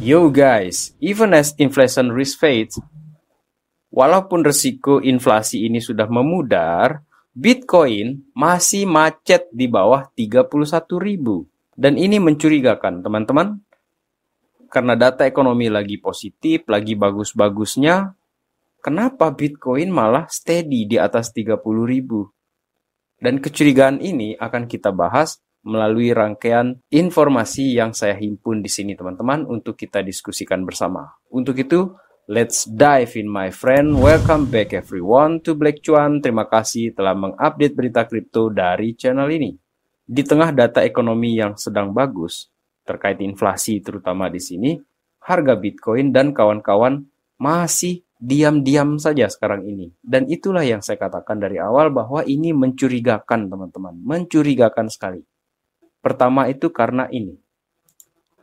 Yo guys, even as inflation risk fades, walaupun resiko inflasi ini sudah memudar, Bitcoin masih macet di bawah 31 ribu. Dan ini mencurigakan teman-teman, karena data ekonomi lagi positif, lagi bagus-bagusnya, kenapa Bitcoin malah steady di atas 30 ribu? Dan kecurigaan ini akan kita bahas melalui rangkaian informasi yang saya himpun di sini teman-teman untuk kita diskusikan bersama. Untuk itu, let's dive in my friend. Welcome back everyone to Black Chuan. Terima kasih telah mengupdate berita kripto dari channel ini. Di tengah data ekonomi yang sedang bagus terkait inflasi terutama di sini, harga Bitcoin dan kawan-kawan masih diam-diam saja sekarang ini. Dan itulah yang saya katakan dari awal bahwa ini mencurigakan teman-teman, mencurigakan sekali. Pertama itu karena ini.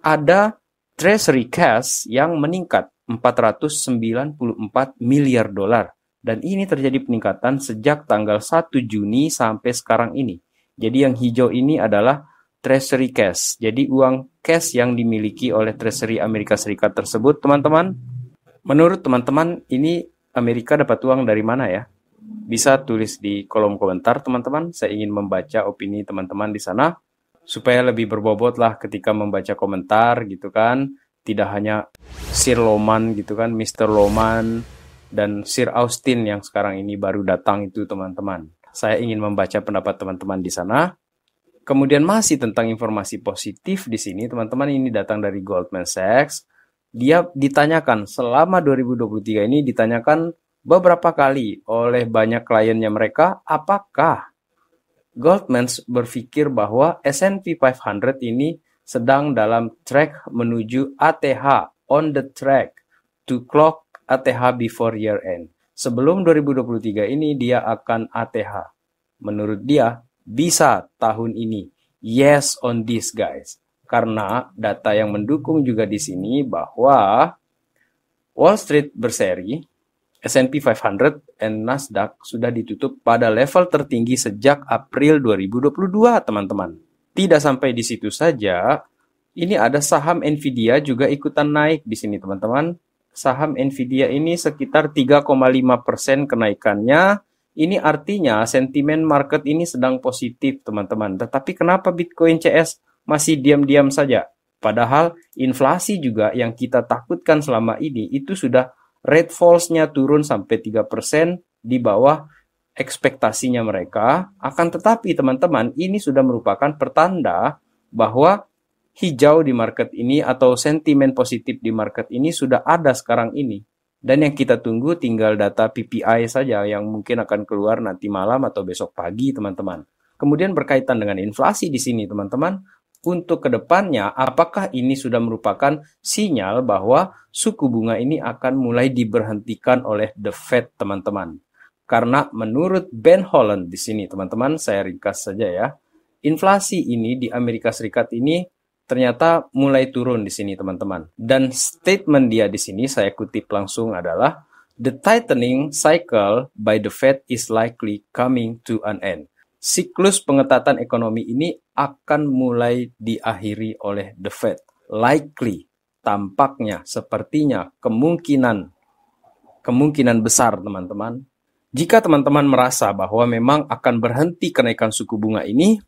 Ada treasury cash yang meningkat 494 miliar dolar. Dan ini terjadi peningkatan sejak tanggal 1 Juni sampai sekarang ini. Jadi yang hijau ini adalah treasury cash. Jadi uang cash yang dimiliki oleh treasury Amerika Serikat tersebut, teman-teman. Menurut teman-teman, ini Amerika dapat uang dari mana ya? Bisa tulis di kolom komentar, teman-teman. Saya ingin membaca opini teman-teman di sana supaya lebih berbobot lah ketika membaca komentar gitu kan tidak hanya Sir Loman gitu kan Mr. Loman dan Sir Austin yang sekarang ini baru datang itu teman-teman saya ingin membaca pendapat teman-teman di sana kemudian masih tentang informasi positif di sini teman-teman ini datang dari Goldman Sachs dia ditanyakan selama 2023 ini ditanyakan beberapa kali oleh banyak kliennya mereka apakah Goldmans berpikir bahwa S&P 500 ini sedang dalam track menuju ATH (on the track to clock ATH before year end). Sebelum 2023 ini dia akan ATH. Menurut dia bisa tahun ini. Yes on this guys. Karena data yang mendukung juga di sini bahwa Wall Street berseri S&P 500 and Nasdaq sudah ditutup pada level tertinggi sejak April 2022, teman-teman. Tidak sampai di situ saja, ini ada saham Nvidia juga ikutan naik di sini, teman-teman. Saham Nvidia ini sekitar 3,5% kenaikannya. Ini artinya sentimen market ini sedang positif, teman-teman. Tetapi kenapa Bitcoin CS masih diam-diam saja? Padahal inflasi juga yang kita takutkan selama ini itu sudah rate falls-nya turun sampai 3% di bawah ekspektasinya mereka. Akan tetapi teman-teman, ini sudah merupakan pertanda bahwa hijau di market ini atau sentimen positif di market ini sudah ada sekarang ini. Dan yang kita tunggu tinggal data PPI saja yang mungkin akan keluar nanti malam atau besok pagi, teman-teman. Kemudian berkaitan dengan inflasi di sini, teman-teman untuk kedepannya, apakah ini sudah merupakan sinyal bahwa suku bunga ini akan mulai diberhentikan oleh The Fed, teman-teman? Karena menurut Ben Holland di sini, teman-teman, saya ringkas saja ya. Inflasi ini di Amerika Serikat ini ternyata mulai turun di sini, teman-teman. Dan statement dia di sini saya kutip langsung adalah the tightening cycle by the Fed is likely coming to an end siklus pengetatan ekonomi ini akan mulai diakhiri oleh The Fed. Likely, tampaknya, sepertinya, kemungkinan, kemungkinan besar teman-teman. Jika teman-teman merasa bahwa memang akan berhenti kenaikan suku bunga ini,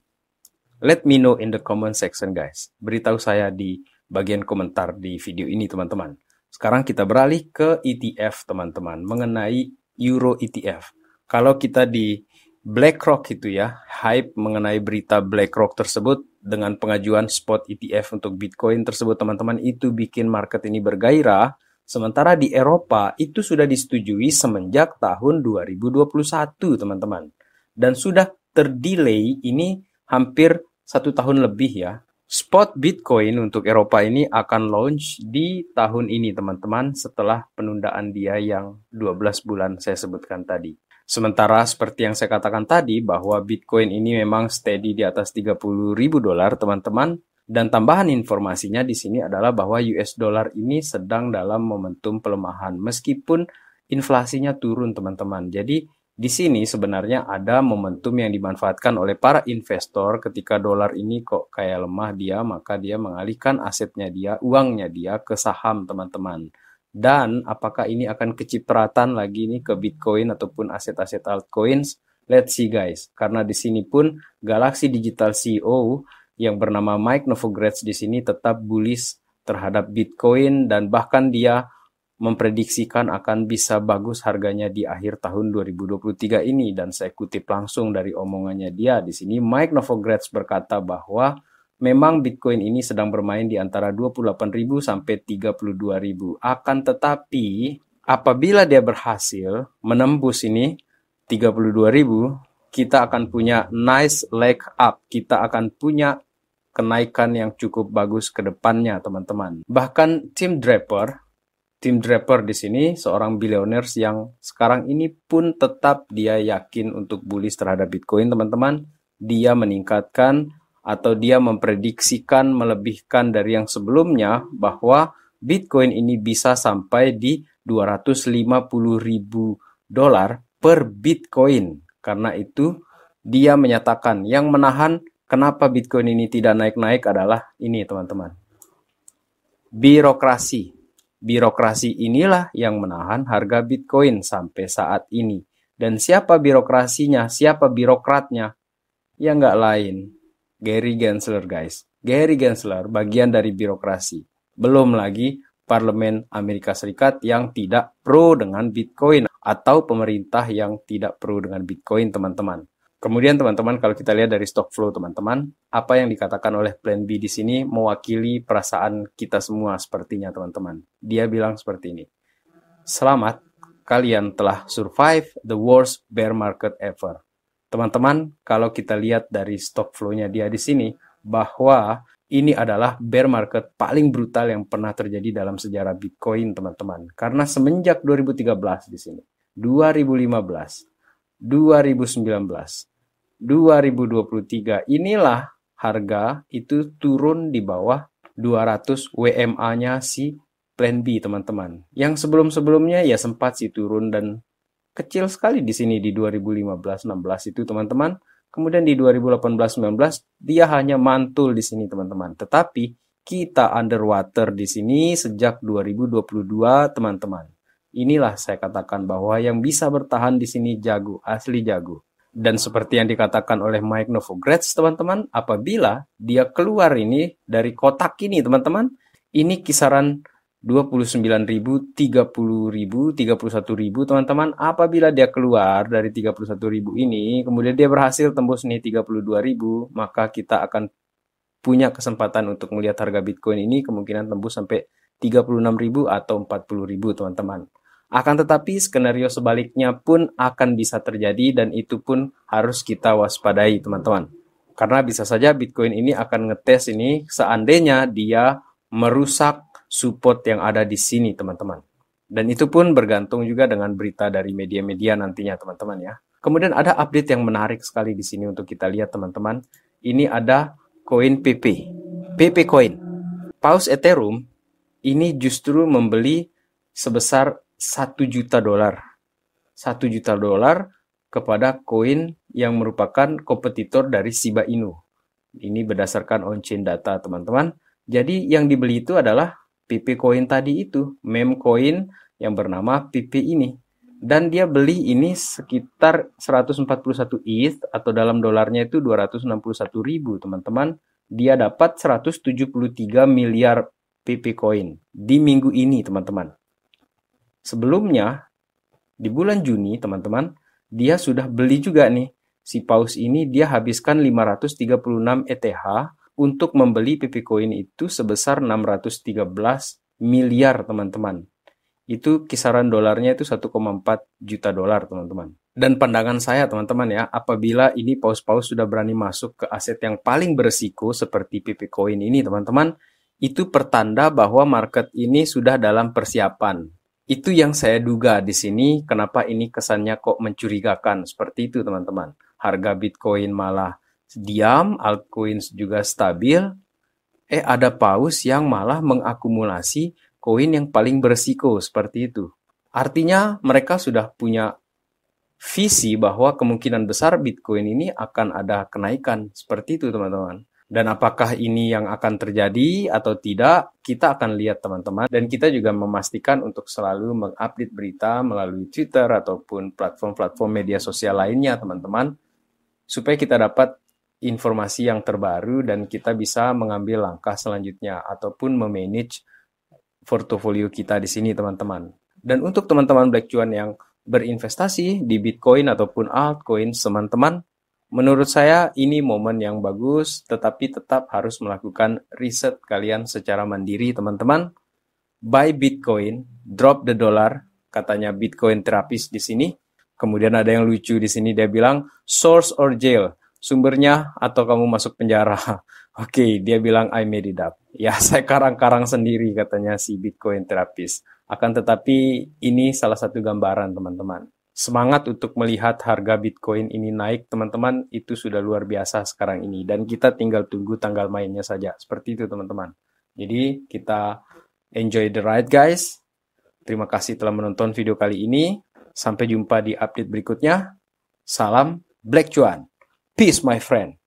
let me know in the comment section guys. Beritahu saya di bagian komentar di video ini teman-teman. Sekarang kita beralih ke ETF teman-teman mengenai Euro ETF. Kalau kita di BlackRock itu ya, hype mengenai berita BlackRock tersebut dengan pengajuan spot ETF untuk Bitcoin tersebut teman-teman itu bikin market ini bergairah. Sementara di Eropa itu sudah disetujui semenjak tahun 2021 teman-teman. Dan sudah terdelay ini hampir satu tahun lebih ya. Spot Bitcoin untuk Eropa ini akan launch di tahun ini teman-teman setelah penundaan dia yang 12 bulan saya sebutkan tadi. Sementara seperti yang saya katakan tadi bahwa Bitcoin ini memang steady di atas 30 ribu dolar teman-teman dan tambahan informasinya di sini adalah bahwa US dollar ini sedang dalam momentum pelemahan meskipun inflasinya turun teman-teman. Jadi di sini sebenarnya ada momentum yang dimanfaatkan oleh para investor ketika dolar ini kok kayak lemah dia, maka dia mengalihkan asetnya dia, uangnya dia ke saham teman-teman. Dan apakah ini akan kecipratan lagi nih ke Bitcoin ataupun aset-aset altcoins? Let's see guys, karena di sini pun Galaxy Digital CEO yang bernama Mike Novogratz di sini tetap bullish terhadap Bitcoin dan bahkan dia memprediksikan akan bisa bagus harganya di akhir tahun 2023 ini dan saya kutip langsung dari omongannya dia di sini Mike Novogratz berkata bahwa memang Bitcoin ini sedang bermain di antara 28.000 sampai 32.000 akan tetapi apabila dia berhasil menembus ini 32.000 kita akan punya nice leg up kita akan punya kenaikan yang cukup bagus ke depannya teman-teman bahkan Tim Draper Tim Draper di sini seorang billionaires yang sekarang ini pun tetap dia yakin untuk bullish terhadap Bitcoin, teman-teman. Dia meningkatkan atau dia memprediksikan melebihkan dari yang sebelumnya bahwa Bitcoin ini bisa sampai di 250 ribu dolar per Bitcoin. Karena itu dia menyatakan yang menahan kenapa Bitcoin ini tidak naik-naik adalah ini teman-teman. Birokrasi Birokrasi inilah yang menahan harga Bitcoin sampai saat ini. Dan siapa birokrasinya, siapa birokratnya? Ya nggak lain. Gary Gensler guys. Gary Gensler bagian dari birokrasi. Belum lagi parlemen Amerika Serikat yang tidak pro dengan Bitcoin atau pemerintah yang tidak pro dengan Bitcoin teman-teman. Kemudian teman-teman kalau kita lihat dari stock flow teman-teman, apa yang dikatakan oleh plan B di sini mewakili perasaan kita semua sepertinya teman-teman. Dia bilang seperti ini. Selamat, kalian telah survive the worst bear market ever. Teman-teman, kalau kita lihat dari stock flow-nya dia di sini bahwa ini adalah bear market paling brutal yang pernah terjadi dalam sejarah Bitcoin, teman-teman. Karena semenjak 2013 di sini, 2015, 2019, 2023 inilah harga itu turun di bawah 200 WMA-nya si plan B teman-teman. Yang sebelum-sebelumnya ya sempat sih turun dan kecil sekali di sini di 2015-16 itu teman-teman. Kemudian di 2018-19 dia hanya mantul di sini teman-teman. Tetapi kita underwater di sini sejak 2022 teman-teman. Inilah saya katakan bahwa yang bisa bertahan di sini jago, asli jago. Dan seperti yang dikatakan oleh Mike Novogratz, teman-teman, apabila dia keluar ini dari kotak ini, teman-teman, ini kisaran 29.000, 30.000, 31.000, teman-teman. Apabila dia keluar dari 31.000 ini, kemudian dia berhasil tembus nih 32.000, maka kita akan punya kesempatan untuk melihat harga Bitcoin ini kemungkinan tembus sampai 36.000 atau 40.000, teman-teman. Akan tetapi skenario sebaliknya pun akan bisa terjadi dan itu pun harus kita waspadai teman-teman. Karena bisa saja Bitcoin ini akan ngetes ini seandainya dia merusak support yang ada di sini teman-teman. Dan itu pun bergantung juga dengan berita dari media-media nantinya teman-teman ya. Kemudian ada update yang menarik sekali di sini untuk kita lihat teman-teman. Ini ada koin PP, PP coin. Paus Ethereum ini justru membeli sebesar satu juta dolar. satu juta dolar kepada koin yang merupakan kompetitor dari Shiba Inu. Ini berdasarkan on-chain data, teman-teman. Jadi yang dibeli itu adalah PP koin tadi itu, mem koin yang bernama PP ini. Dan dia beli ini sekitar 141 ETH e atau dalam dolarnya itu 261 ribu teman-teman. Dia dapat 173 miliar PP coin di minggu ini teman-teman. Sebelumnya, di bulan Juni, teman-teman, dia sudah beli juga nih. Si paus ini dia habiskan 536 ETH e untuk membeli pipi Coin itu sebesar 613 miliar, teman-teman. Itu kisaran dolarnya itu 1,4 juta dolar, teman-teman. Dan pandangan saya, teman-teman ya, apabila ini paus-paus sudah berani masuk ke aset yang paling beresiko seperti PP Coin ini, teman-teman, itu pertanda bahwa market ini sudah dalam persiapan itu yang saya duga di sini kenapa ini kesannya kok mencurigakan seperti itu teman-teman. Harga Bitcoin malah diam, altcoins juga stabil. Eh ada paus yang malah mengakumulasi koin yang paling beresiko seperti itu. Artinya mereka sudah punya visi bahwa kemungkinan besar Bitcoin ini akan ada kenaikan seperti itu teman-teman. Dan apakah ini yang akan terjadi atau tidak, kita akan lihat teman-teman. Dan kita juga memastikan untuk selalu mengupdate berita melalui Twitter ataupun platform-platform media sosial lainnya teman-teman. Supaya kita dapat informasi yang terbaru dan kita bisa mengambil langkah selanjutnya ataupun memanage portofolio kita di sini teman-teman. Dan untuk teman-teman Black Cuan yang berinvestasi di Bitcoin ataupun altcoin, teman-teman Menurut saya ini momen yang bagus, tetapi tetap harus melakukan riset kalian secara mandiri, teman-teman. Buy Bitcoin, drop the dollar, katanya Bitcoin terapis di sini. Kemudian ada yang lucu di sini dia bilang source or jail, sumbernya atau kamu masuk penjara. Oke, okay, dia bilang I made it up. Ya, saya karang-karang sendiri katanya si Bitcoin terapis. Akan tetapi ini salah satu gambaran teman-teman semangat untuk melihat harga Bitcoin ini naik, teman-teman, itu sudah luar biasa sekarang ini. Dan kita tinggal tunggu tanggal mainnya saja. Seperti itu, teman-teman. Jadi, kita enjoy the ride, guys. Terima kasih telah menonton video kali ini. Sampai jumpa di update berikutnya. Salam Black Cuan. Peace, my friend.